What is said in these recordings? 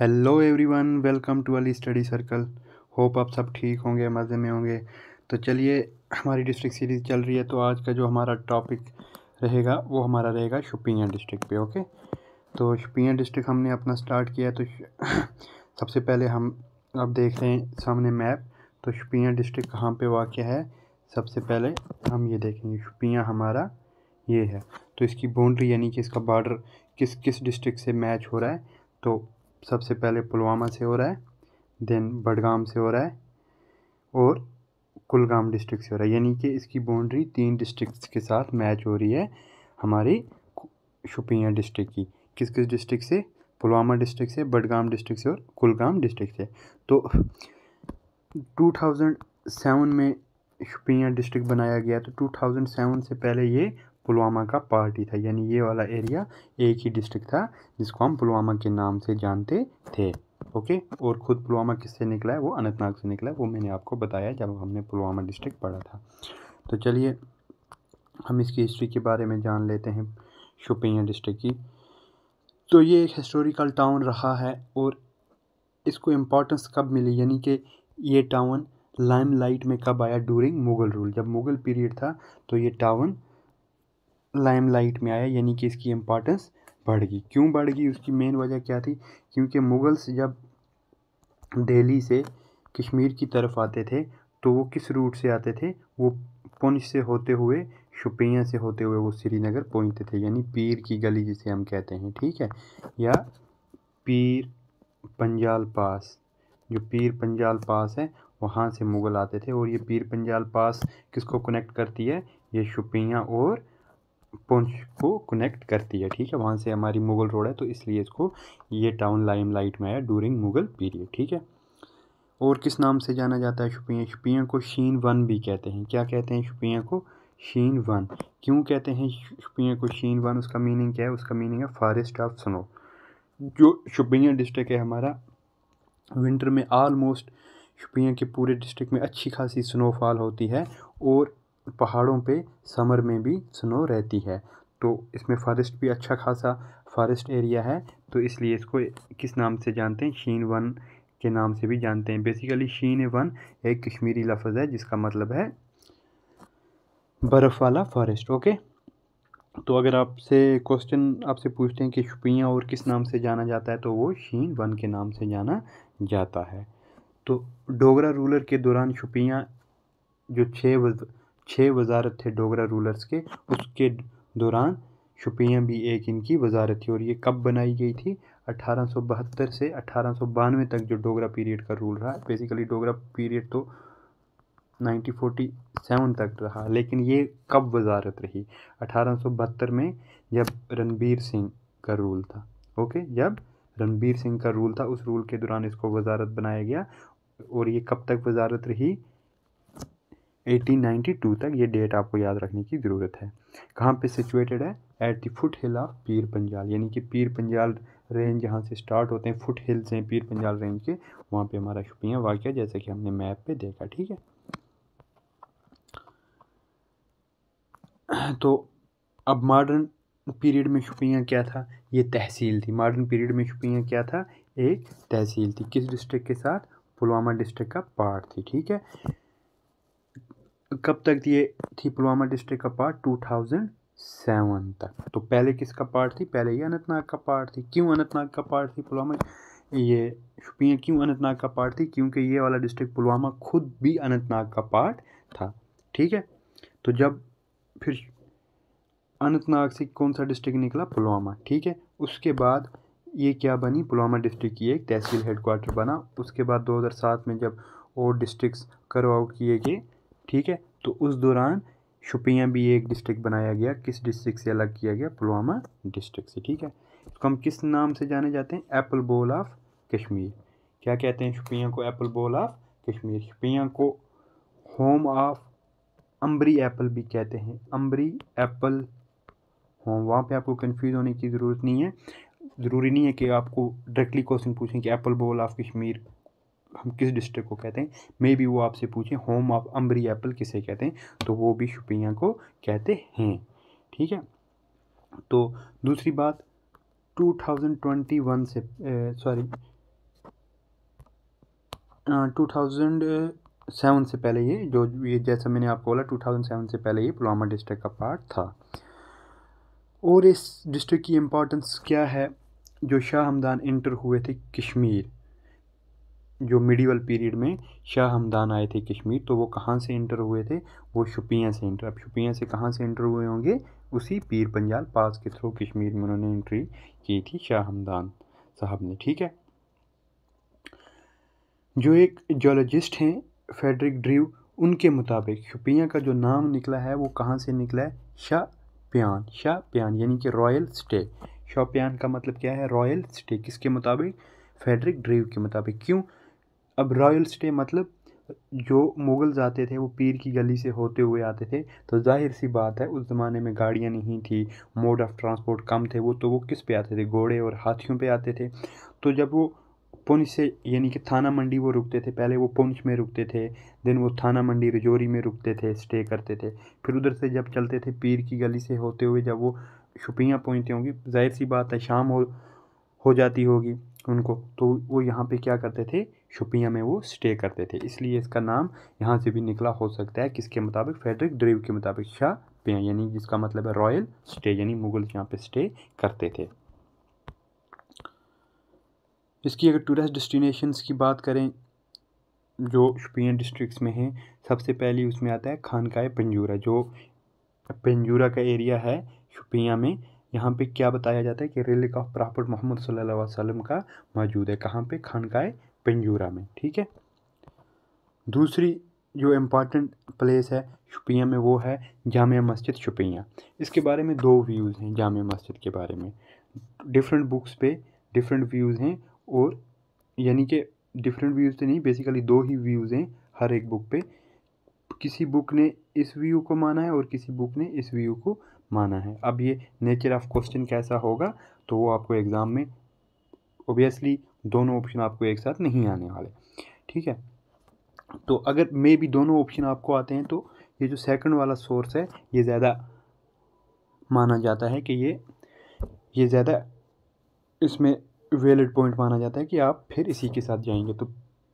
hello everyone welcome to Ali study circle hope आप सब ठीक होंगे मज़े में होंगे तो चलिए हमारी डिस्ट्रिक्ट सीरीज़ चल रही है तो आज का जो हमारा टॉपिक रहेगा वो हमारा रहेगा शुपियाँ डिस्ट्रिक्ट पे ओके तो शुपियाँ डिस्ट्रिक्ट हमने अपना स्टार्ट किया तो सबसे पहले हम अब देख रहे हैं सामने मैप तो शुपियाँ डिस्ट्रिक्ट कहाँ पर वाक़ है सबसे पहले हम ये देखेंगे शुपियाँ हमारा ये है तो इसकी बाउंड्री यानी कि इसका बॉर्डर किस किस डिस्ट्रिक्ट से मैच हो रहा है तो सबसे पहले पुलवामा से हो रहा है देन बडगाम से हो रहा है और कुलगाम डिस्ट्रिक्ट से हो रहा है यानी कि इसकी बाउंड्री तीन डिस्ट्रिक्ट्स के साथ मैच हो रही है हमारी शुपियाँ डिस्ट्रिक्ट की किस किस डिस्ट्रिक्ट से पुलवामा डिस्ट्रिक्ट से बडगाम डिस्ट्रिक्ट से और कुलगाम डिस्ट्रिक्ट से तो 2007 में शुपियाँ डिस्ट्रिक्ट बनाया गया तो 2007 से पहले ये पुलवामा का पार्ट ही था यानी ये वाला एरिया एक ही डिस्ट्रिक्ट था जिसको हम पुलवामा के नाम से जानते थे ओके और ख़ुद पुलवामा किससे निकला है वो अनंतनाग से निकला है वो मैंने आपको बताया जब हमने पुलवामा डिस्ट्रिक्ट पढ़ा था तो चलिए हम इसकी हिस्ट्री के बारे में जान लेते हैं शोपियाँ डिस्ट्रिक्ट की तो ये एक हिस्टोरिकल टाउन रहा है और इसको इम्पोर्टेंस कब मिली यानी कि ये टाउन लाइमलाइट में कब आया डूरिंग मुग़ल रूल जब मुग़ल पीरियड था तो ये टाउन लाइमलाइट में आया यानी कि इसकी इम्पॉर्टेंस बढ़ गई क्यों बढ़ गई उसकी मेन वजह क्या थी क्योंकि मुग़ल्स जब दिल्ली से कश्मीर की तरफ आते थे तो वो किस रूट से आते थे वो पुंछ से होते हुए शुपिया से होते हुए वो श्रीनगर पहुँचते थे यानी पीर की गली जिसे हम कहते हैं ठीक है या पीर पंजाल पास जो पीर पंजाल पास है वहाँ से मुग़ल आते थे और ये पीर पंजाल पास किसको कनेक्ट करती है ये शुपिया और पुंछ को कनेक्ट करती है ठीक है वहाँ से हमारी मुग़ल रोड है तो इसलिए इसको ये टाउन लाइम लाइट में आया डूरिंग मुग़ल पीरियड ठीक है और किस नाम से जाना जाता है शुपिया शुपिया को शीन वन भी कहते हैं क्या कहते हैं शुपिया को शीन वन क्यों कहते हैं शुपिया को शीन वन उसका मीनिंग क्या है उसका मीनिंग है फॉरेस्ट ऑफ स्नो जो शुपिया डिस्ट्रिक्ट है हमारा विंटर में आलमोस्ट शुपियाँ के पूरे डिस्ट्रिक्ट में अच्छी खासी स्नोफॉल होती है और पहाड़ों पे समर में भी स्नो रहती है तो इसमें फॉरेस्ट भी अच्छा खासा फॉरेस्ट एरिया है तो इसलिए इसको किस नाम से जानते हैं शीन वन के नाम से भी जानते हैं बेसिकली शीन वन एक कश्मीरी लफज है जिसका मतलब है बर्फ़ वाला फॉरेस्ट ओके तो अगर आपसे क्वेश्चन आपसे पूछते हैं कि शुपियाँ और किस नाम से जाना जाता है तो वो शीन वन के नाम से जाना जाता है तो डोगरा रूलर के दौरान शुपियाँ जो छः छः वज़ारत थे डोगरा रूलर्स के उसके दौरान शुपियाँ भी एक इनकी वजारत थी और ये कब बनाई गई थी 1872 से अठारह तक जो डोगरा पीरियड का रूल रहा बेसिकली डोगरा पीरियड तो 1947 तक रहा लेकिन ये कब वजारत रही बहत्तर में जब रणबीर सिंह का रूल था ओके जब रणबीर सिंह का रूल था उस रूल के दौरान इसको वजारत बनाया गया और ये कब तक वजारत रही 1892 तक ये डेट आपको याद रखने की ज़रूरत है कहाँ पे सिचुएटेड है at the foot hill of Pir Panjal यानी कि पीर पंजाल रेंज जहाँ से स्टार्ट होते हैं फुट हिल्स हैं पीर पंजाल रेंज के वहाँ पे हमारा शुपियाँ वाक़ जैसे कि हमने मैप पे देखा ठीक है तो अब मॉडर्न पीरियड में शुपियाँ क्या था ये तहसील थी मॉडर्न पीरियड में शुपियाँ क्या था एक तहसील थी किस डिस्ट्रिक्ट के साथ पुलवामा डिस्ट्रिक्ट का पार्ट थी ठीक है कब तक ये थी पुलवामा डिस्ट्रिक्ट का पार्ट 2007 तक तो पहले किसका पार्ट थी पहले ये अनंतनाग का पार्ट थी क्यों अनंतनाग का पार्ट थी पुलवामा ये शुपियाँ क्यों अनंतनाग का पार्ट थी क्योंकि ये वाला डिस्ट्रिक्ट पुलवामा खुद भी अनंतनाग का पार्ट था ठीक है तो जब फिर अनंतनाग से कौन सा डिस्ट्रिक्ट निकला पुलवामा ठीक है उसके बाद ये क्या बनी पुलवामा डिस्ट्रिक्ट की एक तहसील हेडकोार्टर बना उसके बाद 2007 में जब और डिस्ट्रिक्ट करवाओ किए गए ठीक है तो उस दौरान शुपियाँ भी एक डिस्ट्रिक्ट बनाया गया किस डिस्ट्रिक्ट से अलग किया गया पुलवामा डिस्ट्रिक्ट से ठीक है तो हम किस नाम से जाने जाते हैं एप्पल बोल ऑफ कश्मीर क्या कहते हैं शुपियाँ को एप्पल बोल ऑफ कश्मीर शुपियाँ को होम ऑफ अम्बरी एप्पल भी कहते हैं अम्बरी एप्पल होम वहाँ पे आपको कंफ्यूज होने की ज़रूरत नहीं है ज़रूरी नहीं है कि आपको डायरेक्टली क्वेश्चन पूछें कि एप्पल बोल ऑफ कश्मीर हम किस डिस्ट्रिक्ट को कहते हैं मे बी वो आपसे पूछें होम ऑफ अम्बरी एप्पल किसे कहते हैं तो वो भी शुपियाँ को कहते हैं ठीक है तो दूसरी बात 2021 से सॉरी टू थाउजेंड सेवन से पहले ये जो ये जैसा मैंने आपको बोला टू थाउजेंड सेवन से पहले ये पुलवामा डिस्ट्रिक्ट का पार्ट था और इस डिस्ट्रिक्ट की इम्पोर्टेंस क्या है जो शाह हमदान इंटर हुए थे कश्मीर जो मिडीवल पीरियड में शाह हमदान आए थे कश्मीर तो वो कहाँ से इंटर हुए थे वो शुपियाँ से इंटर अब शुपियाँ से कहाँ से इंटर हुए होंगे उसी पीर पंजाल पास के थ्रू कश्मीर में उन्होंने एंट्री की थी शाह हमदान साहब ने ठीक है जो एक जोलॉजिस्ट हैं फेडरिक ड्रीव उनके मुताबिक शुपियाँ का जो नाम निकला है वो कहाँ से निकला है शाह प्यान शाह प्यान यानी कि रॉयल स्टे शाह प्यान का मतलब क्या है रॉयल स्टे किसके मुताबिक फेडरिक ड्रीव के मुताबिक क्यों अब रॉयल स्टे मतलब जो मुगल्स आते थे वो पीर की गली से होते हुए आते थे तो ज़ाहिर सी बात है उस ज़माने में गाड़ियाँ नहीं थी मोड ऑफ़ ट्रांसपोर्ट कम थे वो तो वो किस पे आते थे घोड़े और हाथियों पे आते थे तो जब वो पुंछ से यानी कि थाना मंडी वो रुकते थे पहले वो पुंछ में रुकते थे दिन वो थाना मंडी रजौरी में रुकते थे स्टे करते थे फिर उधर से जब चलते थे पीर की गली से होते हुए जब वो शुपियाँ पहुँचते होंगी जाहिर सी बात है शाम हो हो जाती होगी उनको तो वो यहाँ पे क्या करते थे शुपिया में वो स्टे करते थे इसलिए इसका नाम यहाँ से भी निकला हो सकता है किसके मुताबिक फेडरिक ड्रीव के मुताबिक शाह पे यानी जिसका मतलब है रॉयल स्टे यानी मुगल यहाँ पे स्टे करते थे इसकी अगर टूरिस्ट डेस्टिनेशंस की बात करें जो शुपिया डिस्ट्रिक्स में हैं सबसे पहली उसमें आता है खानका पंजूरा जो पंजूरा का एरिया है शुपिया में यहाँ पे क्या बताया जाता है कि रिलिक ऑफ प्रॉफिट मोहम्मद सल्लल्लाहु अलैहि वसल्लम का मौजूद है कहाँ पे है पंजूरा में ठीक है दूसरी जो इम्पॉर्टेंट प्लेस है शुपिया में वो है जाम मस्जिद शुपिया इसके बारे में दो व्यूज़ हैं जाम मस्जिद के बारे में डिफरेंट बुक्स पे डिफरेंट व्यूज़ हैं और यानी कि डिफरेंट व्यूज़ तो नहीं बेसिकली दो ही व्यूज़ हैं हर एक बुक पे किसी बुक ने इस व्यू को माना है और किसी बुक ने इस व्यू को माना है अब ये नेचर ऑफ क्वेश्चन कैसा होगा तो वो आपको एग्ज़ाम में ओबियसली दोनों ऑप्शन आपको एक साथ नहीं आने वाले ठीक है तो अगर मे भी दोनों ऑप्शन आपको आते हैं तो ये जो सेकंड वाला सोर्स है ये ज़्यादा माना जाता है कि ये ये ज़्यादा इसमें वैलिड पॉइंट माना जाता है कि आप फिर इसी के साथ जाएंगे तो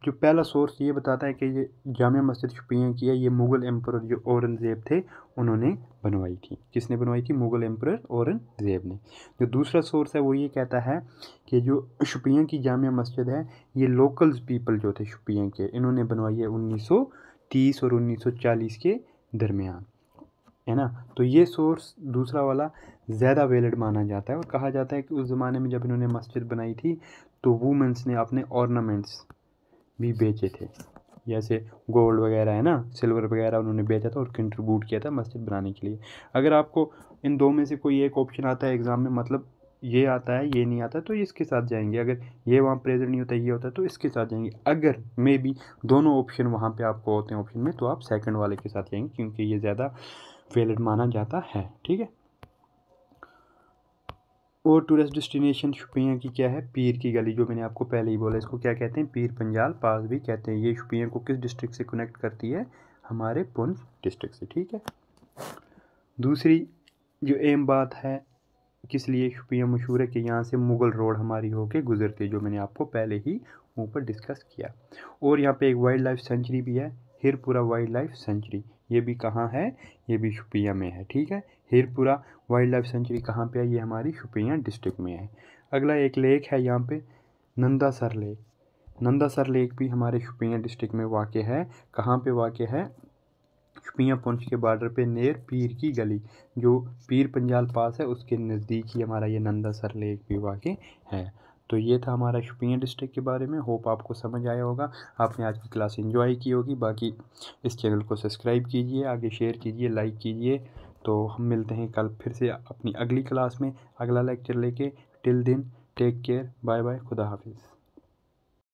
जो पहला सोर्स ये बताता है कि ये जाम मस्जिद शुपियाँ की है ये मुग़ल एम्पर जो औरंगज़ेब थे उन्होंने बनवाई थी किसने बनवाई थी मुग़ल एम्पर औरंगज़ेब ने जो दूसरा सोर्स है वो ये कहता है कि जो शुपियाँ की जाम मस्जिद है ये लोकल्स पीपल जो थे शुपियाँ के इन्होंने बनवाई है उन्नीस तीस और उन्नीस के दरमियान है ना तो ये सोर्स दूसरा वाला ज़्यादा वेलड माना जाता है और कहा जाता है कि उस ज़माने में जब इन्होंने मस्जिद बनाई थी तो वूमेंस ने अपने ऑर्नामेंट्स भी बेचे थे जैसे गोल्ड वगैरह है ना सिल्वर वगैरह उन्होंने बेचा था और कंट्रीब्यूट किया था मस्जिद बनाने के लिए अगर आपको इन दो में से कोई एक ऑप्शन आता है एग्ज़ाम में मतलब ये आता है ये नहीं आता तो इसके साथ जाएंगे अगर ये वहाँ प्रेजेंट नहीं होता ये होता है तो इसके साथ जाएंगे अगर मे बी दोनों ऑप्शन वहाँ पे आपको होते हैं ऑप्शन में तो आप सेकंड वाले के साथ जाएंगे क्योंकि ये ज़्यादा वेलिड माना जाता है ठीक है और टूरिस्ट डेस्टिनेशन शुपियाँ की क्या है पीर की गली जो मैंने आपको पहले ही बोला इसको क्या कहते हैं पीर पंजाल पास भी कहते हैं ये शुपियाँ को किस डिस्ट्रिक्ट से कनेक्ट करती है हमारे पुंछ डिस्ट्रिक्ट से ठीक है दूसरी जो एम बात है किस लिए शुपियाँ मशहूर है कि यहाँ से मुग़ल रोड हमारी होके गुजरती है जो मैंने आपको पहले ही ऊपर डिस्कस किया और यहाँ पे एक वाइल्ड लाइफ सेंचुरी भी है हिरपुरा वाइल्ड लाइफ सेंचुरी ये भी कहाँ है ये भी शुपिया में है ठीक है हीरपुरा वाइल्ड लाइफ सेंचुरी कहाँ पे है ये हमारी शुपियाँ डिस्ट्रिक्ट में है अगला एक लेक है यहाँ पे sir lake Nanda Sar lake भी हमारे शुपियाँ डिस्ट्रिक्ट में वाक़ है कहाँ पे वाक़ है शुपियाँ पहुँच के बॉर्डर पे नेर पीर की गली जो पीर पंजाल पास है उसके नज़दीक ही हमारा ये नंदा सर लेक भी वाक़ है तो ये था हमारा शुपियाँ डिस्ट्रिक्ट के बारे में होप आपको समझ आया होगा आपने आज की क्लास इन्जॉय की होगी बाकी इस चैनल को सब्सक्राइब कीजिए आगे शेयर कीजिए लाइक कीजिए तो हम मिलते हैं कल फिर से अपनी अगली क्लास में अगला लेक्चर लेके टिल दिन टेक केयर बाय बाय खुदा हाफिज़